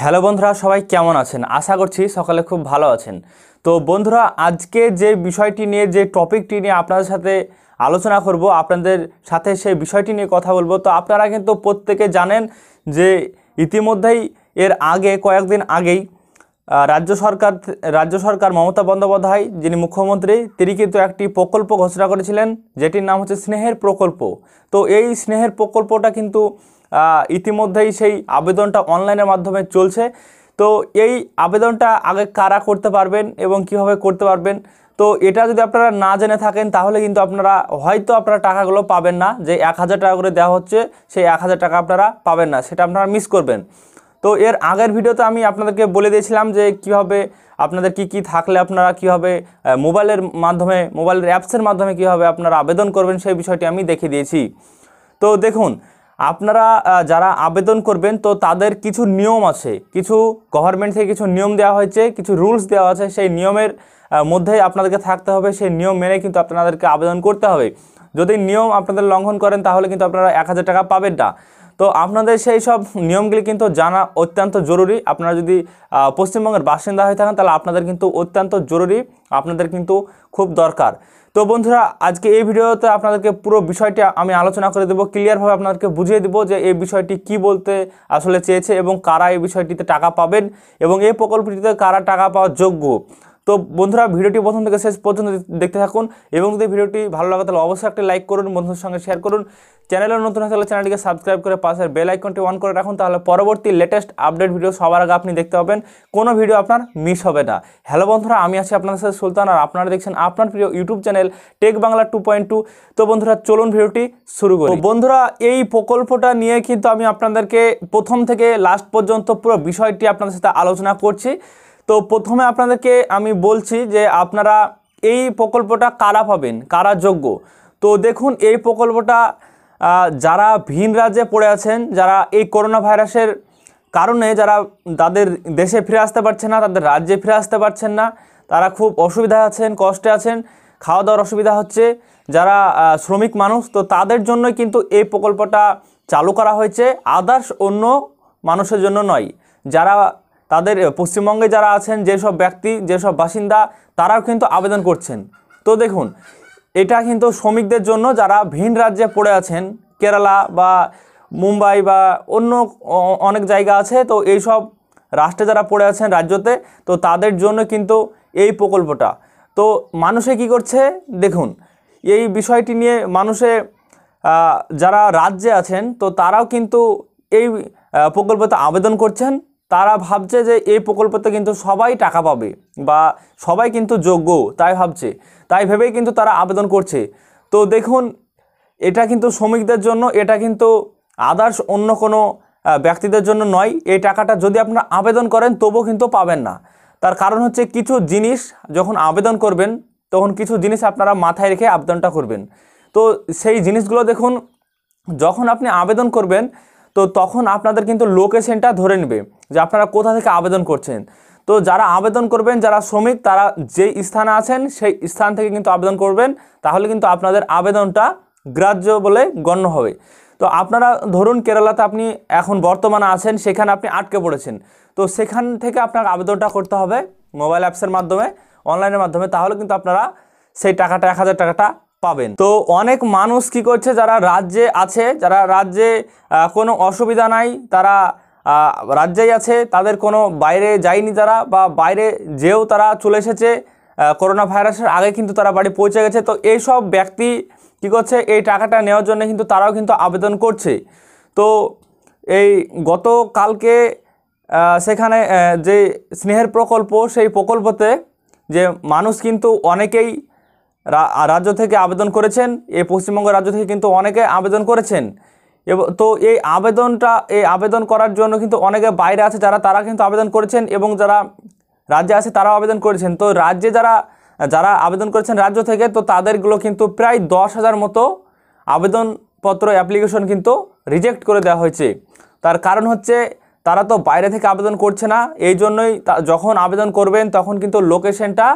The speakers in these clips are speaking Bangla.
হ্যালো বন্ধুরা সবাই কেমন আছেন আশা করছি সকালে খুব ভালো আছেন তো বন্ধুরা আজকে যে বিষয়টি নিয়ে যে টপিকটি নিয়ে আপনাদের সাথে আলোচনা করব আপনাদের সাথে সেই বিষয়টি নিয়ে কথা বলবো তো আপনারা কিন্তু প্রত্যেকে জানেন যে ইতিমধ্যেই এর আগে কয়েকদিন আগেই রাজ্য সরকার রাজ্য সরকার মমতা বন্দ্যোপাধ্যায় যিনি মুখ্যমন্ত্রী তিনি কিন্তু একটি প্রকল্প ঘোষণা করেছিলেন যেটির নাম হচ্ছে স্নেহের প্রকল্প তো এই স্নেহের প্রকল্পটা কিন্তু ইতিমধ্যেই সেই আবেদনটা অনলাইনের মাধ্যমে চলছে তো এই আবেদনটা আগে কারা করতে পারবেন এবং কিভাবে করতে পারবেন তো এটা যদি আপনারা না জেনে থাকেন তাহলে কিন্তু আপনারা হয়তো আপনারা টাকাগুলো পাবেন না যে এক হাজার টাকা করে দেওয়া হচ্ছে সেই এক হাজার টাকা আপনারা পাবেন না সেটা আপনারা মিস করবেন তো এর আগের ভিডিওতে আমি আপনাদেরকে বলে দিয়েছিলাম যে কিভাবে আপনাদের কি কি থাকলে আপনারা কিভাবে মোবাইলের মাধ্যমে মোবাইলের অ্যাপসের মাধ্যমে কিভাবে আপনারা আবেদন করবেন সেই বিষয়টি আমি দেখে দিয়েছি তো দেখুন আপনারা যারা আবেদন করবেন তো তাদের কিছু নিয়ম আছে কিছু গভর্নমেন্ট থেকে কিছু নিয়ম দেওয়া হয়েছে কিছু রুলস দেওয়া আছে সেই নিয়মের মধ্যে আপনাদেরকে থাকতে হবে সেই নিয়ম মেনে কিন্তু আপনাদেরকে আবেদন করতে হবে যদি নিয়ম আপনাদের লঙ্ঘন করেন তাহলে কিন্তু আপনারা এক হাজার টাকা পাবেন না তো আপনাদের সেই সব নিয়মগুলি কিন্তু জানা অত্যন্ত জরুরি আপনারা যদি পশ্চিমবঙ্গের বাসিন্দা হয়ে থাকেন তাহলে আপনাদের কিন্তু অত্যন্ত জরুরি আপনাদের কিন্তু খুব দরকার তো বন্ধুরা আজকে এই ভিডিওতে আপনাদেরকে পুরো বিষয়টি আমি আলোচনা করে দেবো ক্লিয়ারভাবে আপনাদেরকে বুঝিয়ে দেবো যে এই বিষয়টি কি বলতে আসলে চেয়েছে এবং কারা এই বিষয়টিতে টাকা পাবেন এবং এই প্রকল্পটিতে কারা টাকা পাওয়ার যোগ্য তো বন্ধুরা ভিডিওটি প্রথম থেকে শেষ পর্যন্ত দেখতে থাকুন এবং যদি ভিডিওটি ভালো লাগে তাহলে অবশ্যই একটা লাইক করুন বন্ধুদের সঙ্গে শেয়ার করুন চ্যানেলে নতুন হয়ে তাহলে চ্যানেলটিকে সাবস্ক্রাইব করে পাশের বেল আইকনটি অন করে রাখুন তাহলে পরবর্তী লেটেস্ট আপডেট ভিডিও সবার আগে আপনি দেখতে পাবেন কোনো ভিডিও আপনার মিস হবে না হ্যালো বন্ধুরা আমি আছি আপনাদের সাথে সুলতান আর আপনারা দেখছেন আপনার প্রিয় YouTube channel tech Bangla two point two তো বন্ধুরা চলুন ভিডিওটি শুরু করুন বন্ধুরা এই প্রকল্পটা নিয়ে কিন্তু আমি আপনাদেরকে প্রথম থেকে লাস্ট পর্যন্ত পুরো বিষয়টি আপনাদের সাথে আলোচনা করছি তো প্রথমে আপনাদেরকে আমি বলছি যে আপনারা এই প্রকল্পটা কারা পাবেন কারা যোগ্য তো দেখুন এই প্রকল্পটা যারা ভিন রাজ্যে পড়ে আছেন যারা এই করোনা ভাইরাসের কারণে যারা তাদের দেশে ফিরে আসতে পারছে না তাদের রাজ্যে ফিরে আসতে পারছেন না তারা খুব অসুবিধা আছেন কষ্টে আছেন খাওয়া দাওয়ার অসুবিধা হচ্ছে যারা শ্রমিক মানুষ তো তাদের জন্যই কিন্তু এই প্রকল্পটা চালু করা হয়েছে আদার্স অন্য মানুষের জন্য নয় যারা তাদের পশ্চিমবঙ্গে যারা আছেন যেসব ব্যক্তি যেসব বাসিন্দা তারাও কিন্তু আবেদন করছেন তো দেখুন এটা কিন্তু শ্রমিকদের জন্য যারা ভিন রাজ্যে পড়ে আছেন কেরালা বা মুম্বাই বা অন্য অনেক জায়গা আছে তো এইসব রাষ্ট্রে যারা পড়ে আছেন রাজ্যতে তো তাদের জন্য কিন্তু এই প্রকল্পটা তো মানুষে কি করছে দেখুন এই বিষয়টি নিয়ে মানুষে যারা রাজ্যে আছেন তো তারাও কিন্তু এই প্রকল্পতে আবেদন করছেন তারা ভাবছে যে এই প্রকল্পতে কিন্তু সবাই টাকা পাবে বা সবাই কিন্তু যোগ্য তাই ভাবছে তাই ভেবেই কিন্তু তারা আবেদন করছে তো দেখুন এটা কিন্তু শ্রমিকদের জন্য এটা কিন্তু আদার্স অন্য কোনো ব্যক্তিদের জন্য নয় এই টাকাটা যদি আপনারা আবেদন করেন তবুও কিন্তু পাবেন না তার কারণ হচ্ছে কিছু জিনিস যখন আবেদন করবেন তখন কিছু জিনিস আপনারা মাথায় রেখে আবেদনটা করবেন তো সেই জিনিসগুলো দেখুন যখন আপনি আবেদন করবেন তো তখন আপনাদের কিন্তু লোকেশনটা ধরে নেবে যে আপনারা কোথা থেকে আবেদন করছেন তো যারা আবেদন করবেন যারা শ্রমিক তারা যে স্থানে আছেন সেই স্থান থেকে কিন্তু আবেদন করবেন তাহলে কিন্তু আপনাদের আবেদনটা গ্রাহ্য বলে গণ্য হবে তো আপনারা ধরুন কেরালাতে আপনি এখন বর্তমানে আছেন সেখানে আপনি আটকে পড়েছেন তো সেখান থেকে আপনার আবেদনটা করতে হবে মোবাইল অ্যাপসের মাধ্যমে অনলাইনের মাধ্যমে তাহলে কিন্তু আপনারা সেই টাকাটা এক হাজার টাকাটা পাবেন তো অনেক মানুষ কি করছে যারা রাজ্যে আছে যারা রাজ্যে কোনো অসুবিধা নাই তারা রাজ্যেই আছে তাদের কোনো বাইরে যায়নি তারা বা বাইরে যেও তারা চলে এসেছে করোনা ভাইরাসের আগে কিন্তু তারা বাড়ি পৌঁছে গেছে তো এইসব ব্যক্তি কী করছে এই টাকাটা নেওয়ার জন্য কিন্তু তারাও কিন্তু আবেদন করছে তো এই গত কালকে সেখানে যে স্নেহের প্রকল্প সেই প্রকল্পতে যে মানুষ কিন্তু অনেকেই রাজ্য থেকে আবেদন করেছেন এই পশ্চিমবঙ্গ রাজ্য থেকে কিন্তু অনেকে আবেদন করেছেন তো এই আবেদনটা এই আবেদন করার জন্য কিন্তু অনেকে বাইরে আছে যারা তারা কিন্তু আবেদন করেছেন এবং যারা রাজ্যে আছে তারাও আবেদন করেছেন তো রাজ্যে যারা যারা আবেদন করেছেন রাজ্য থেকে তো তাদেরগুলো কিন্তু প্রায় দশ হাজার মতো আবেদনপত্র অ্যাপ্লিকেশন কিন্তু রিজেক্ট করে দেওয়া হয়েছে তার কারণ হচ্ছে তারা তো বাইরে থেকে আবেদন করছে না এই জন্যই যখন আবেদন করবেন তখন কিন্তু লোকেশনটা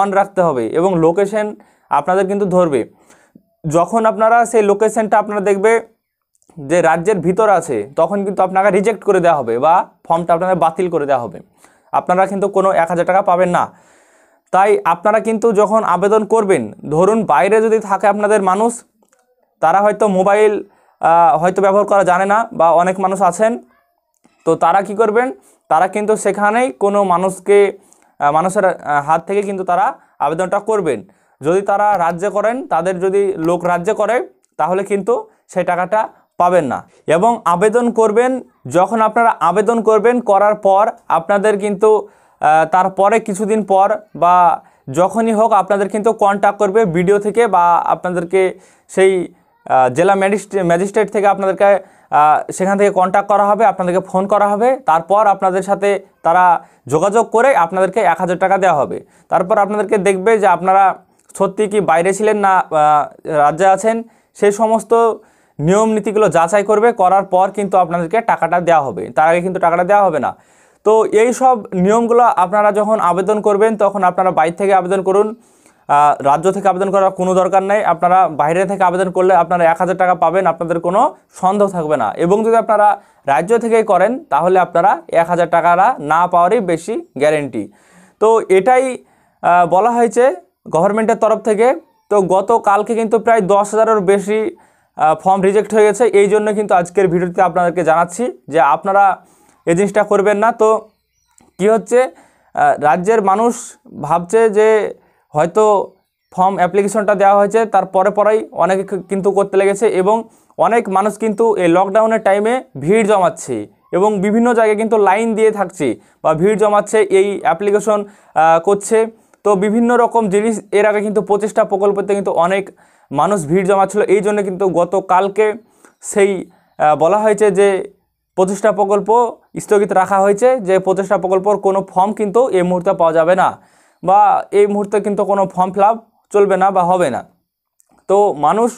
অন রাখতে হবে এবং লোকেশন আপনাদের কিন্তু ধরবে যখন আপনারা সেই লোকেশনটা আপনারা দেখবে যে রাজ্যের ভিতর আছে তখন কিন্তু আপনাকে রিজেক্ট করে দেওয়া হবে বা ফর্মটা আপনাদের বাতিল করে দেওয়া হবে আপনারা কিন্তু কোনো এক হাজার টাকা পাবেন না তাই আপনারা কিন্তু যখন আবেদন করবেন ধরুন বাইরে যদি থাকে আপনাদের মানুষ তারা হয়তো মোবাইল হয়তো ব্যবহার করা জানে না বা অনেক মানুষ আছেন তো তারা কি করবেন তারা কিন্তু সেখানেই কোনো মানুষকে মানুষের হাত থেকে কিন্তু তারা আবেদনটা করবেন যদি তারা রাজ্যে করেন তাদের যদি লোক রাজ্যে করে তাহলে কিন্তু সেই টাকাটা পাবেন না এবং আবেদন করবেন যখন আপনারা আবেদন করবেন করার পর আপনাদের কিন্তু তারপরে কিছুদিন পর বা যখনই হোক আপনাদের কিন্তু কন্ট্যাক্ট করবে ভিডিও থেকে বা আপনাদেরকে সেই জেলা ম্যাজিস্ট্রেট ম্যাজিস্ট্রেট থেকে আপনাদেরকে সেখান থেকে কন্ট্যাক্ট করা হবে আপনাদেরকে ফোন করা হবে তারপর আপনাদের সাথে তারা যোগাযোগ করে আপনাদেরকে এক হাজার টাকা দেওয়া হবে তারপর আপনাদেরকে দেখবে যে আপনারা সত্যি কি বাইরে ছিলেন না রাজ্যে আছেন সেই সমস্ত নিয়ম নীতিগুলো যাচাই করবে করার পর কিন্তু আপনাদেরকে টাকাটা দেওয়া হবে তার আগে কিন্তু টাকাটা দেওয়া হবে না তো এই সব নিয়মগুলো আপনারা যখন আবেদন করবেন তখন আপনারা বাইরে থেকে আবেদন করুন রাজ্য থেকে আবেদন করার কোনো দরকার নেই আপনারা বাইরে থেকে আবেদন করলে আপনারা এক হাজার টাকা পাবেন আপনাদের কোনো সন্দেহ থাকবে না এবং যদি আপনারা রাজ্য থেকেই করেন তাহলে আপনারা এক হাজার টাকাটা না পাওয়ারই বেশি গ্যারেন্টি তো এটাই বলা হয়েছে গভর্নমেন্টের তরফ থেকে তো গত কালকে কিন্তু প্রায় দশ হাজারের বেশি ফর্ম রিজেক্ট হয়ে গেছে এই জন্য কিন্তু আজকের ভিডিওতে আপনাদেরকে জানাচ্ছি যে আপনারা এই জিনিসটা করবেন না তো কি হচ্ছে রাজ্যের মানুষ ভাবছে যে হয়তো ফর্ম অ্যাপ্লিকেশনটা দেওয়া হয়েছে তার পরে পরেই অনেকে কিন্তু করতে লেগেছে এবং অনেক মানুষ কিন্তু এই লকডাউনের টাইমে ভিড় জমাচ্ছে এবং বিভিন্ন জায়গায় কিন্তু লাইন দিয়ে থাকছে বা ভিড় জমাচ্ছে এই অ্যাপ্লিকেশন করছে তো বিভিন্ন রকম জিনিস এর আগে কিন্তু প্রচেষ্টা প্রকল্পতে কিন্তু অনেক মানুষ ভিড় জমাচ্ছিল এই জন্য কিন্তু গতকালকে সেই বলা হয়েছে যে প্রচেষ্টা প্রকল্প স্থগিত রাখা হয়েছে যে প্রচেষ্টা প্রকল্পর কোনো ফর্ম কিন্তু এই মুহূর্তে পাওয়া যাবে না বা এই মুহূর্তে কিন্তু কোনো ফর্ম ফিল চলবে না বা হবে না তো মানুষ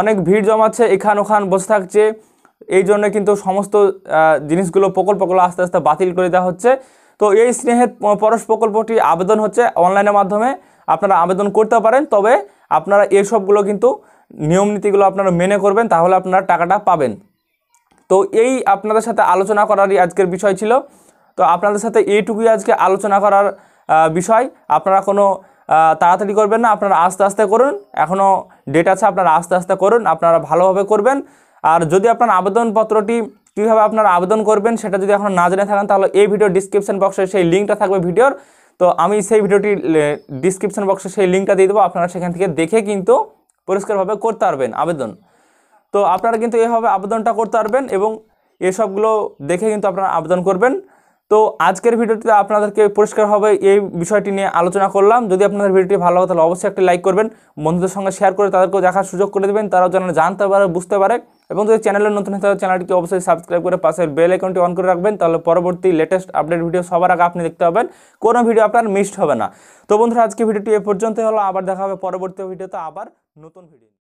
অনেক ভিড় জমাচ্ছে এখান ওখান বসে থাকছে এই জন্য কিন্তু সমস্ত জিনিসগুলো প্রকল্পগুলো আস্তে আস্তে বাতিল করে দেওয়া হচ্ছে তো এই স্নেহের পরশ প্রকল্পটি আবেদন হচ্ছে অনলাইনের মাধ্যমে আপনারা আবেদন করতে পারেন তবে আপনারা এসবগুলো কিন্তু নিয়ম নীতিগুলো আপনারা মেনে করবেন তাহলে আপনারা টাকাটা পাবেন তো এই আপনাদের সাথে আলোচনা করারই আজকের বিষয় ছিল তো আপনাদের সাথে এইটুকুই আজকে আলোচনা করার বিষয় আপনারা কোনো তাড়াতাড়ি করবেন না আপনারা আস্তে আস্তে করুন এখনও ডেট আছে আপনারা আস্তে আস্তে করুন আপনারা ভালোভাবে করবেন আর যদি আপনার আবেদনপত্রটি কীভাবে আপনারা আবেদন করবেন সেটা যদি এখন না জেনে থাকেন তাহলে এই ভিডিও ডিসক্রিপশন বক্সে সেই লিঙ্কটা থাকবে ভিডিওর তো আমি সেই ভিডিওটি ডিসক্রিপশন বক্সে সেই লিঙ্কটা দিয়ে দেবো আপনারা সেখান থেকে দেখে কিন্তু পরিষ্কারভাবে করতে পারবেন আবেদন তো আপনারা কিন্তু এভাবে আবেদনটা করতে পারবেন এবং এসবগুলো দেখে কিন্তু আপনারা আবেদন করবেন তো আজকের ভিডিওটিতে আপনাদেরকে পরিষ্কারভাবে এই বিষয়টি নিয়ে আলোচনা করলাম যদি আপনাদের ভিডিওটি ভালো হয় তাহলে অবশ্যই একটি লাইক করবেন বন্ধুদের সঙ্গে শেয়ার করে তাদেরকেও দেখার সুযোগ করে দেবেন তারাও যেন জানতে পারে বুঝতে পারে এবং যদি চ্যানেলের নতুন হিসেবে চ্যানেলটিকে অবশ্যই সাবস্ক্রাইব করে পাশের বেল অ্যাকাউন্টটি অন করে রাখবেন তাহলে পরবর্তী লেটেস্ট আপডেট ভিডিও সবার আগে আপনি দেখতে পাবেন কোনো ভিডিও আপনার মিসড হবে না তো বন্ধুরা আজকে ভিডিওটি এ পর্যন্ত হলো আবার দেখা হবে পরবর্তী ভিডিওতে আবার নতুন ভিডিও